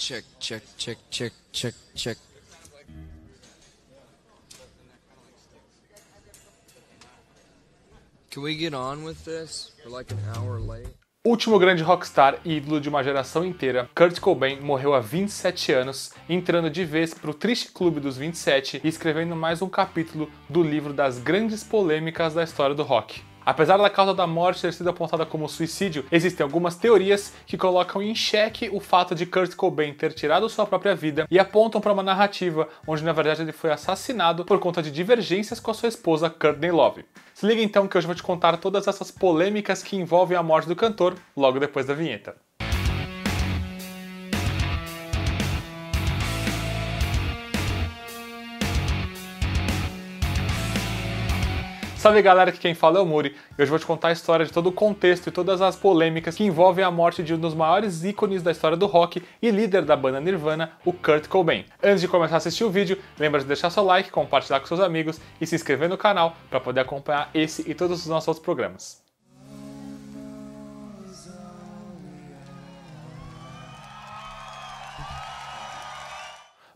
check, check, check, check, check, check. Can we get on with this? We're like an hour late. Último grande rockstar e ídolo de uma geração inteira, Kurt Cobain morreu há 27 anos, entrando de vez para o triste clube dos 27 e escrevendo mais um capítulo do livro das grandes polêmicas da história do rock. Apesar da causa da morte ter sido apontada como suicídio, existem algumas teorias que colocam em xeque o fato de Kurt Cobain ter tirado sua própria vida e apontam para uma narrativa onde na verdade ele foi assassinado por conta de divergências com a sua esposa Courtney Love. Se liga então que hoje eu vou te contar todas essas polêmicas que envolvem a morte do cantor logo depois da vinheta. Salve galera, que quem fala é o Muri e hoje vou te contar a história de todo o contexto e todas as polêmicas que envolvem a morte de um dos maiores ícones da história do rock e líder da banda Nirvana, o Kurt Cobain. Antes de começar a assistir o vídeo, lembra de deixar seu like, compartilhar com seus amigos e se inscrever no canal para poder acompanhar esse e todos os nossos outros programas.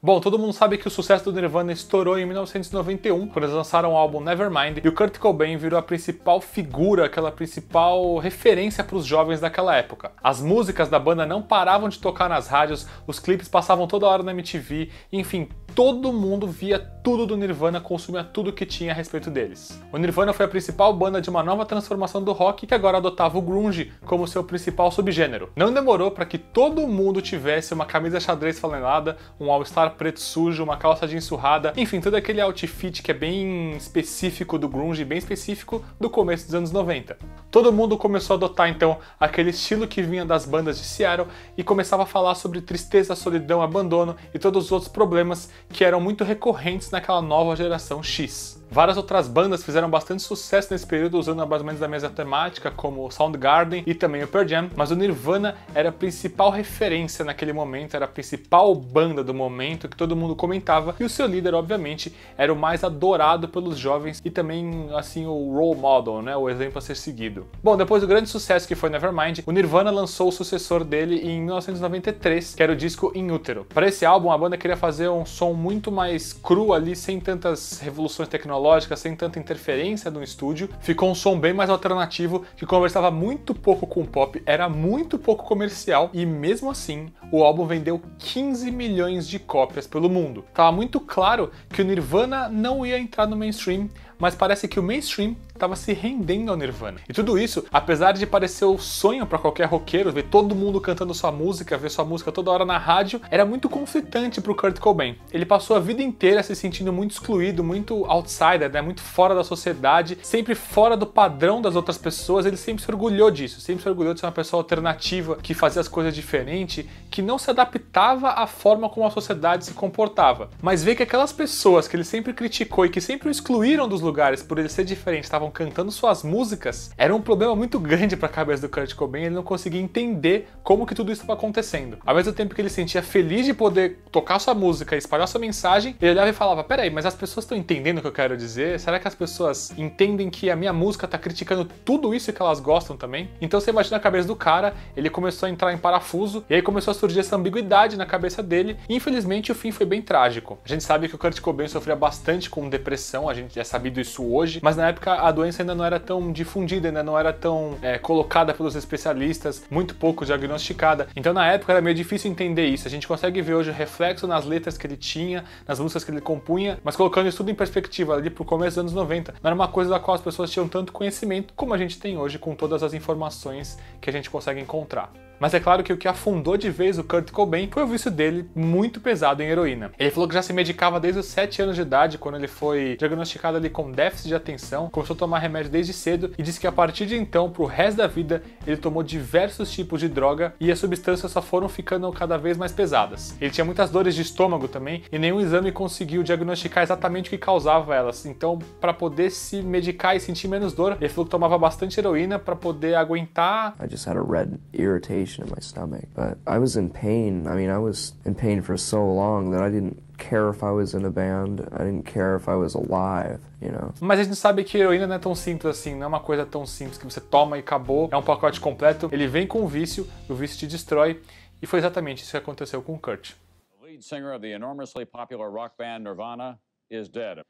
Bom, todo mundo sabe que o sucesso do Nirvana estourou em 1991, quando eles lançaram o álbum Nevermind, e o Kurt Cobain virou a principal figura, aquela principal referência para os jovens daquela época. As músicas da banda não paravam de tocar nas rádios, os clipes passavam toda hora na MTV, enfim, todo mundo via tudo do Nirvana, consumia tudo que tinha a respeito deles. O Nirvana foi a principal banda de uma nova transformação do rock que agora adotava o grunge como seu principal subgênero. Não demorou para que todo mundo tivesse uma camisa xadrez falenada, um all-star preto sujo, uma calça jeans surrada, enfim, todo aquele outfit que é bem específico do grunge, bem específico do começo dos anos 90. Todo mundo começou a adotar então aquele estilo que vinha das bandas de Seattle e começava a falar sobre tristeza, solidão, abandono e todos os outros problemas que eram muito recorrentes naquela nova geração X. Várias outras bandas fizeram bastante sucesso nesse período usando mais ou menos da mesma temática, como Soundgarden e também o Pearl Jam, mas o Nirvana era a principal referência naquele momento, era a principal banda do momento que todo mundo comentava, e o seu líder, obviamente, era o mais adorado pelos jovens e também, assim, o role model, né, o exemplo a ser seguido. Bom, depois do grande sucesso que foi Nevermind, o Nirvana lançou o sucessor dele em 1993, que era o disco In Utero. Para esse álbum, a banda queria fazer um som muito mais cru ali, sem tantas revoluções tecnológicas sem tanta interferência no estúdio, ficou um som bem mais alternativo que conversava muito pouco com o pop, era muito pouco comercial e mesmo assim o álbum vendeu 15 milhões de cópias pelo mundo. Tava muito claro que o Nirvana não ia entrar no mainstream, mas parece que o mainstream estava se rendendo ao Nirvana. E tudo isso, apesar de parecer o sonho para qualquer roqueiro, ver todo mundo cantando sua música, ver sua música toda hora na rádio, era muito conflitante para o Kurt Cobain. Ele passou a vida inteira se sentindo muito excluído, muito outsider, né? muito fora da sociedade, sempre fora do padrão das outras pessoas. Ele sempre se orgulhou disso, sempre se orgulhou de ser uma pessoa alternativa, que fazia as coisas diferente, que não se adaptava à forma como a sociedade se comportava. Mas ver que aquelas pessoas que ele sempre criticou e que sempre o excluíram dos lugares por ele ser diferente, estavam estavam cantando suas músicas, era um problema muito grande para a cabeça do Kurt Cobain, ele não conseguia entender como que tudo isso estava acontecendo. Ao mesmo tempo que ele sentia feliz de poder tocar sua música, e espalhar sua mensagem, ele olhava e falava: "Peraí, mas as pessoas estão entendendo o que eu quero dizer? Será que as pessoas entendem que a minha música está criticando tudo isso que elas gostam também?" Então você imagina a cabeça do cara, ele começou a entrar em parafuso e aí começou a surgir essa ambiguidade na cabeça dele. E, infelizmente, o fim foi bem trágico. A gente sabe que o Kurt Cobain sofria bastante com depressão, a gente é sabido isso hoje, mas na época a doença ainda não era tão difundida, ainda não era tão é, colocada pelos especialistas, muito pouco diagnosticada. Então na época era meio difícil entender isso. A gente consegue ver hoje o reflexo nas letras que ele tinha, nas músicas que ele compunha, mas colocando isso tudo em perspectiva ali pro começo dos anos 90, não era uma coisa da qual as pessoas tinham tanto conhecimento como a gente tem hoje com todas as informações que a gente consegue encontrar. Mas é claro que o que afundou de vez o Kurt Cobain foi o vício dele muito pesado em heroína. Ele falou que já se medicava desde os 7 anos de idade, quando ele foi diagnosticado ali com déficit de atenção, começou a tomar remédio desde cedo e disse que a partir de então, pro resto da vida, ele tomou diversos tipos de droga e as substâncias só foram ficando cada vez mais pesadas. Ele tinha muitas dores de estômago também e nenhum exame conseguiu diagnosticar exatamente o que causava elas. Então, para poder se medicar e sentir menos dor, ele falou que tomava bastante heroína para poder aguentar. I just had a red irritation sensation in my stomach. But I was in pain. I mean, I was in pain for so long that I didn't care if I was in a band. I didn't care if I was alive. Mas a gente sabe que heroína não é tão simples assim, não é uma coisa tão simples que você toma e acabou. É um pacote completo. Ele vem com o vício, o vício te destrói. E foi exatamente isso que aconteceu com o Kurt. The lead singer of the enormously popular rock band Nirvana is dead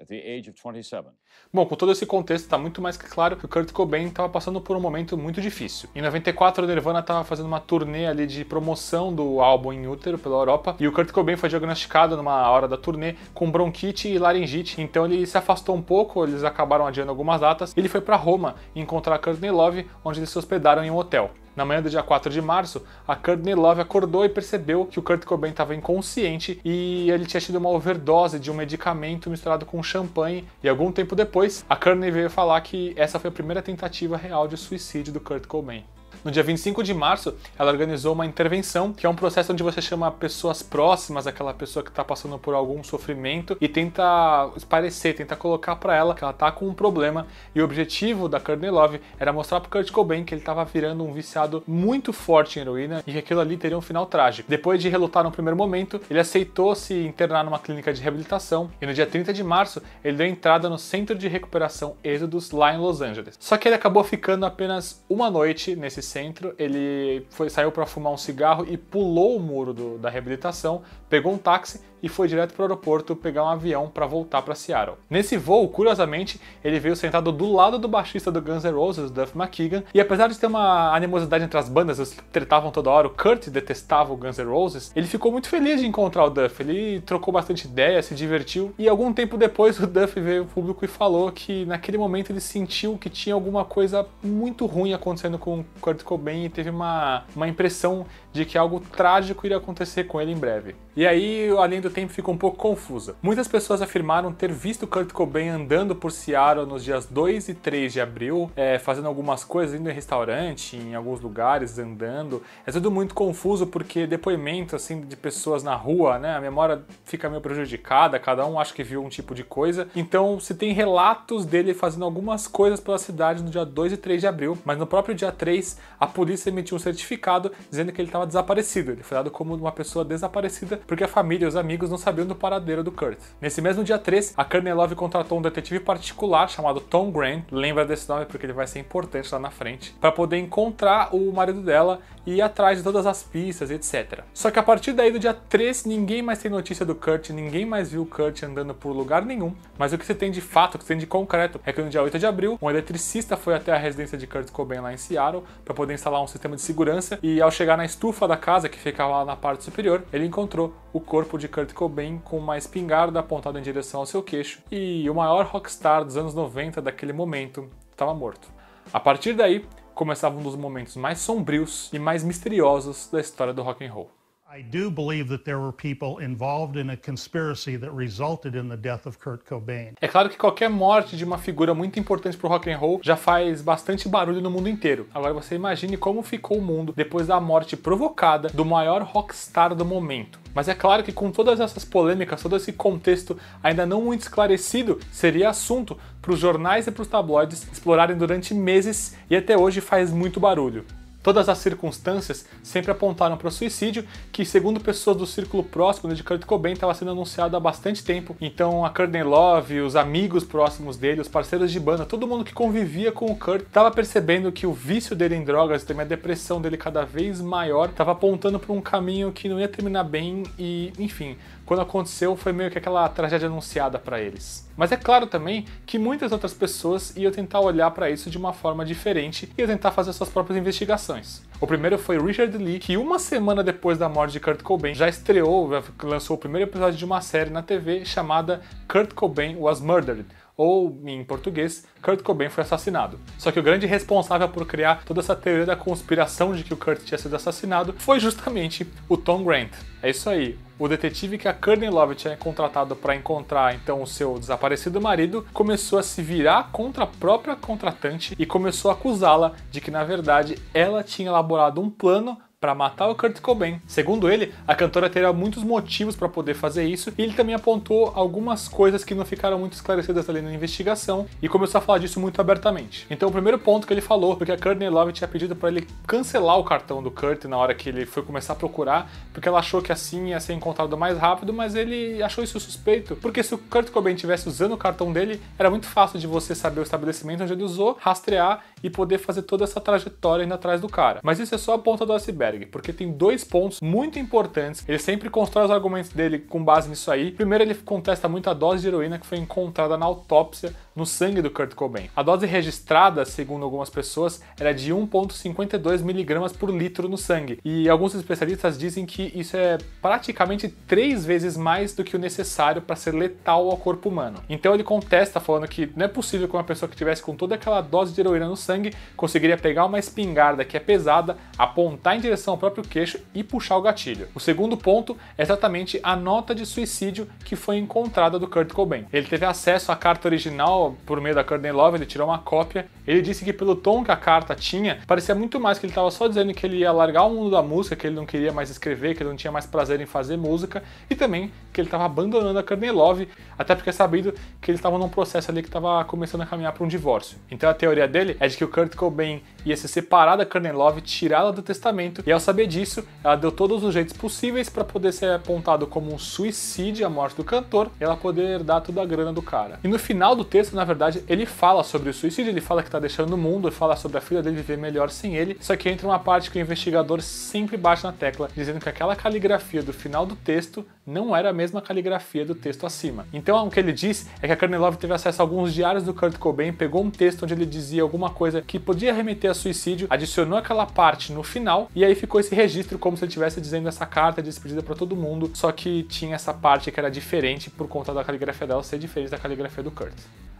at the age of 27. Bom, com todo esse contexto, está muito mais que claro que o Kurt Cobain estava passando por um momento muito difícil. Em 94, o Nirvana estava fazendo uma turnê ali de promoção do álbum em útero pela Europa e o Kurt Cobain foi diagnosticado numa hora da turnê com bronquite e laringite. Então ele se afastou um pouco, eles acabaram adiando algumas datas. Ele foi para Roma encontrar Kurt Love, onde eles se hospedaram em um hotel. Na manhã do dia 4 de março, a Courtney Love acordou e percebeu que o Kurt Cobain estava inconsciente e ele tinha tido uma overdose de um medicamento misturado com champanhe. E algum tempo depois, a Courtney veio falar que essa foi a primeira tentativa real de suicídio do Kurt Cobain. No dia 25 de março, ela organizou uma intervenção, que é um processo onde você chama pessoas próximas àquela pessoa que está passando por algum sofrimento e tenta esparecer, tenta colocar para ela que ela tá com um problema. E o objetivo da Courtney Love era mostrar para Kurt Cobain que ele estava virando um viciado muito forte em heroína e que aquilo ali teria um final trágico. Depois de relutar no primeiro momento, ele aceitou se internar numa clínica de reabilitação e no dia 30 de março ele deu entrada no Centro de Recuperação Êxodos lá em Los Angeles. Só que ele acabou ficando apenas uma noite nesse centro, ele foi, saiu para fumar um cigarro e pulou o muro do, da reabilitação, pegou um táxi e foi direto para o aeroporto pegar um avião para voltar para Seattle. Nesse voo, curiosamente, ele veio sentado do lado do baixista do Guns N' Roses, Duff McKagan, e apesar de ter uma animosidade entre as bandas, eles tretavam toda hora, o Kurt detestava o Guns N' Roses, ele ficou muito feliz de encontrar o Duff, ele trocou bastante ideia, se divertiu, e algum tempo depois o Duff veio ao público e falou que naquele momento ele sentiu que tinha alguma coisa muito ruim acontecendo com o Kurt Cobain e teve uma, uma impressão de que algo trágico iria acontecer com ele em breve. E aí a linha do tempo fica um pouco confusa. Muitas pessoas afirmaram ter visto Kurt Cobain andando por Seattle nos dias 2 e 3 de abril, é, fazendo algumas coisas, indo em restaurante, em alguns lugares, andando. É tudo muito confuso porque depoimento assim de pessoas na rua, né? A memória fica meio prejudicada, cada um acha que viu um tipo de coisa. Então se tem relatos dele fazendo algumas coisas pela cidade no dia 2 e 3 de abril, mas no próprio dia 3 a polícia emitiu um certificado dizendo que ele estava tá estava desaparecido. Ele foi dado como uma pessoa desaparecida porque a família e os amigos não sabiam do paradeiro do Kurt. Nesse mesmo dia 3, a Kornilov contratou um detetive particular chamado Tom Grant, lembra desse nome porque ele vai ser importante lá na frente, para poder encontrar o marido dela e ir atrás de todas as pistas, etc. Só que a partir daí do dia 3, ninguém mais tem notícia do Kurt, ninguém mais viu o Kurt andando por lugar nenhum, mas o que se tem de fato, o que se tem de concreto, é que no dia 8 de abril, um eletricista foi até a residência de Kurt Cobain lá em Seattle para poder instalar um sistema de segurança e ao chegar na estufa estufa da casa que ficava lá na parte superior, ele encontrou o corpo de Kurt Cobain com uma espingarda apontada em direção ao seu queixo e o maior rockstar dos anos 90 daquele momento estava morto. A partir daí, começava um dos momentos mais sombrios e mais misteriosos da história do rock and roll. I do believe that there were people involved in a conspiracy that resulted in the death of Kurt Cobain. É claro que qualquer morte de uma figura muito importante pro rock and roll já faz bastante barulho no mundo inteiro. Agora você imagine como ficou o mundo depois da morte provocada do maior rockstar do momento. Mas é claro que com todas essas polêmicas, todo esse contexto ainda não muito esclarecido, seria assunto para os jornais e para os tabloides explorarem durante meses e até hoje faz muito barulho. Todas as circunstâncias sempre apontaram para o suicídio, que, segundo pessoas do círculo próximo é de Kurt Cobain, estava sendo anunciado há bastante tempo. Então, a Courtney Love, os amigos próximos dele, os parceiros de banda, todo mundo que convivia com o Kurt, estava percebendo que o vício dele em drogas e também a depressão dele cada vez maior estava apontando para um caminho que não ia terminar bem e, enfim, quando aconteceu foi meio que aquela tragédia anunciada para eles. Mas é claro também que muitas outras pessoas iam tentar olhar para isso de uma forma diferente e iam tentar fazer suas próprias investigações. O primeiro foi Richard Lee, que uma semana depois da morte de Kurt Cobain já estreou, lançou o primeiro episódio de uma série na TV chamada Kurt Cobain Was Murdered, ou em português, Kurt Cobain foi assassinado. Só que o grande responsável por criar toda essa teoria da conspiração de que o Kurt tinha sido assassinado foi justamente o Tom Grant. É isso aí. O detetive que a Courtney Love tinha contratado para encontrar então o seu desaparecido marido começou a se virar contra a própria contratante e começou a acusá-la de que na verdade ela tinha elaborado um plano para matar o Kurt Cobain. Segundo ele, a cantora teria muitos motivos para poder fazer isso e ele também apontou algumas coisas que não ficaram muito esclarecidas ali na investigação e começou a falar disso muito abertamente. Então, o primeiro ponto que ele falou foi que a Courtney Love tinha pedido para ele cancelar o cartão do Kurt na hora que ele foi começar a procurar, porque ela achou que assim ia ser encontrado mais rápido, mas ele achou isso suspeito, porque se o Kurt Cobain tivesse usando o cartão dele, era muito fácil de você saber o estabelecimento onde ele usou, rastrear e poder fazer toda essa trajetória indo atrás do cara. Mas isso é só a ponta do iceberg, porque tem dois pontos muito importantes. Ele sempre constrói os argumentos dele com base nisso aí. Primeiro, ele contesta muito a dose de heroína que foi encontrada na autópsia no sangue do Kurt Cobain. A dose registrada, segundo algumas pessoas, era de 1,52 miligramas por litro no sangue. E alguns especialistas dizem que isso é praticamente três vezes mais do que o necessário para ser letal ao corpo humano. Então ele contesta falando que não é possível que uma pessoa que tivesse com toda aquela dose de heroína no sangue sangue, conseguiria pegar uma espingarda que é pesada, apontar em direção ao próprio queixo e puxar o gatilho. O segundo ponto é exatamente a nota de suicídio que foi encontrada do Kurt Cobain. Ele teve acesso à carta original por meio da Courtney Love, ele tirou uma cópia. Ele disse que pelo tom que a carta tinha, parecia muito mais que ele estava só dizendo que ele ia largar o mundo da música, que ele não queria mais escrever, que ele não tinha mais prazer em fazer música e também que ele estava abandonando a Courtney Love, até porque é sabido que eles estavam num processo ali que estava começando a caminhar para um divórcio. Então a teoria dele é de que o Kurt Cobain ia se separar da Karen Love, tirá-la do testamento, e ao saber disso, ela deu todos os jeitos possíveis para poder ser apontado como um suicídio a morte do cantor, e ela poder herdar toda a grana do cara. E no final do texto, na verdade, ele fala sobre o suicídio, ele fala que tá deixando o mundo, fala sobre a filha dele viver melhor sem ele, só que entra uma parte que o investigador sempre bate na tecla, dizendo que aquela caligrafia do final do texto não era a mesma caligrafia do texto acima. Então, o que ele diz é que a Karen Love teve acesso a alguns diários do Kurt Cobain, pegou um texto onde ele dizia alguma coisa coisa que podia remeter a suicídio, adicionou aquela parte no final e aí ficou esse registro como se ele estivesse dizendo essa carta de despedida para todo mundo, só que tinha essa parte que era diferente por conta da caligrafia dela ser diferente da caligrafia do Kurt.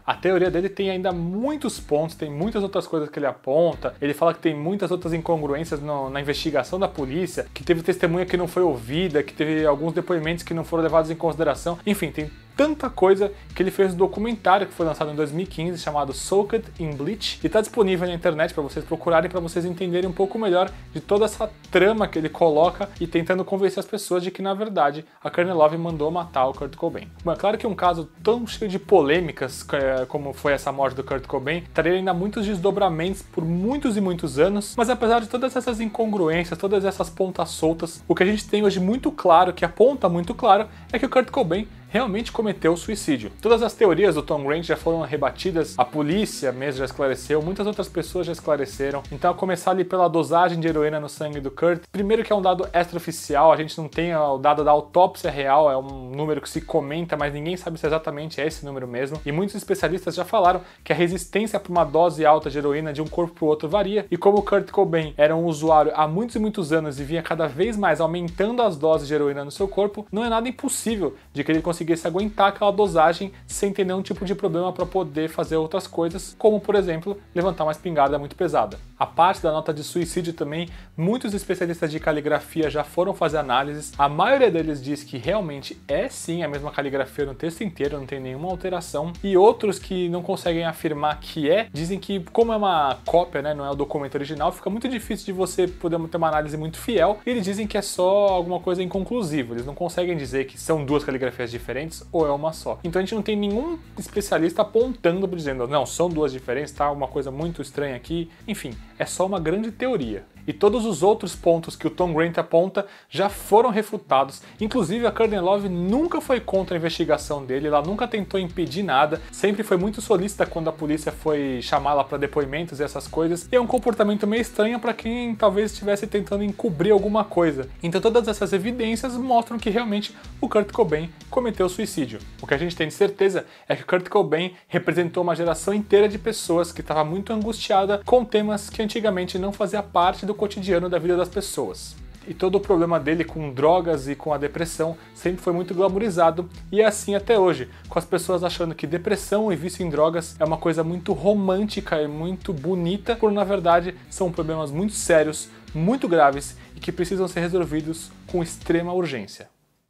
A teoria dele tem ainda muitos pontos, tem muitas outras coisas que ele aponta. Ele fala que tem muitas outras incongruências no, na investigação da polícia, que teve testemunha que não foi ouvida, que teve alguns depoimentos que não foram levados em consideração. Enfim, tem tanta coisa que ele fez um documentário que foi lançado em 2015 chamado Soaked in Bleach e está disponível na internet para vocês procurarem para vocês entenderem um pouco melhor de toda essa trama que ele coloca e tentando convencer as pessoas de que na verdade a Karnilov mandou matar o Kurt Cobain. Bom, é claro que um caso tão cheio de polêmicas é, como foi essa morte do Kurt Cobain traria ainda muitos desdobramentos por muitos e muitos anos, mas apesar de todas essas incongruências, todas essas pontas soltas, o que a gente tem hoje muito claro, que aponta muito claro, é que o Kurt Cobain realmente cometeu suicídio. Todas as teorias do Tom Grant já foram rebatidas, a polícia mesmo já esclareceu, muitas outras pessoas já esclareceram. Então, a começar ali pela dosagem de heroína no sangue do Kurt. Primeiro que é um dado extraoficial, a gente não tem o dado da autópsia real, é um número que se comenta, mas ninguém sabe se exatamente é esse número mesmo. E muitos especialistas já falaram que a resistência para uma dose alta de heroína de um corpo para o outro varia. E como o Kurt Cobain era um usuário há muitos e muitos anos e vinha cada vez mais aumentando as doses de heroína no seu corpo, não é nada impossível de que ele consiga conseguisse aguentar aquela dosagem sem ter nenhum tipo de problema para poder fazer outras coisas, como por exemplo levantar uma espingarda muito pesada. A parte da nota de suicídio também, muitos especialistas de caligrafia já foram fazer análises. A maioria deles diz que realmente é sim a mesma caligrafia no texto inteiro, não tem nenhuma alteração. E outros que não conseguem afirmar que é, dizem que como é uma cópia, né, não é o documento original, fica muito difícil de você poder ter uma análise muito fiel. E eles dizem que é só alguma coisa inconclusiva. Eles não conseguem dizer que são duas caligrafias diferentes diferentes ou é uma só. Então a gente não tem nenhum especialista apontando, dizendo, não, são duas diferentes, tá? Uma coisa muito estranha aqui. Enfim, é só uma grande teoria. E todos os outros pontos que o Tom Grant aponta já foram refutados. Inclusive, a Kurdenlove nunca foi contra a investigação dele, ela nunca tentou impedir nada, sempre foi muito solícita quando a polícia foi chamá-la para depoimentos e essas coisas. E é um comportamento meio estranho para quem talvez estivesse tentando encobrir alguma coisa. Então, todas essas evidências mostram que realmente o Kurt Cobain cometeu suicídio. O que a gente tem de certeza é que Kurt Cobain representou uma geração inteira de pessoas que estava muito angustiada com temas que antigamente não fazia parte do do cotidiano da vida das pessoas. E todo o problema dele com drogas e com a depressão sempre foi muito glamorizado e é assim até hoje, com as pessoas achando que depressão e vício em drogas é uma coisa muito romântica e muito bonita, quando na verdade são problemas muito sérios, muito graves e que precisam ser resolvidos com extrema urgência.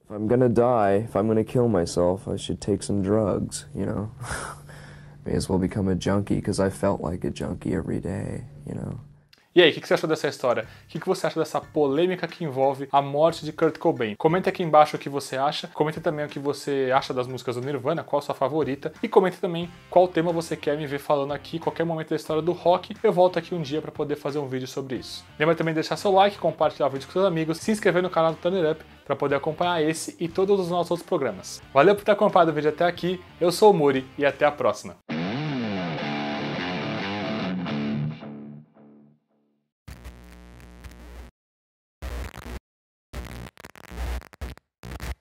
If I'm gonna die, if I'm gonna kill myself, I should take some drugs, you know. May as well become a junkie because I felt like a junkie every day, you know. E aí, o que, você achou dessa história? O que, você acha dessa polêmica que envolve a morte de Kurt Cobain? Comenta aqui embaixo o que você acha, comenta também o que você acha das músicas do Nirvana, qual a sua favorita, e comenta também qual tema você quer me ver falando aqui, qualquer momento da história do rock, eu volto aqui um dia para poder fazer um vídeo sobre isso. Lembra também de deixar seu like, compartilhar o vídeo com seus amigos, se inscrever no canal do Turner Up para poder acompanhar esse e todos os nossos outros programas. Valeu por ter acompanhado o vídeo até aqui, eu sou o Muri e até a próxima!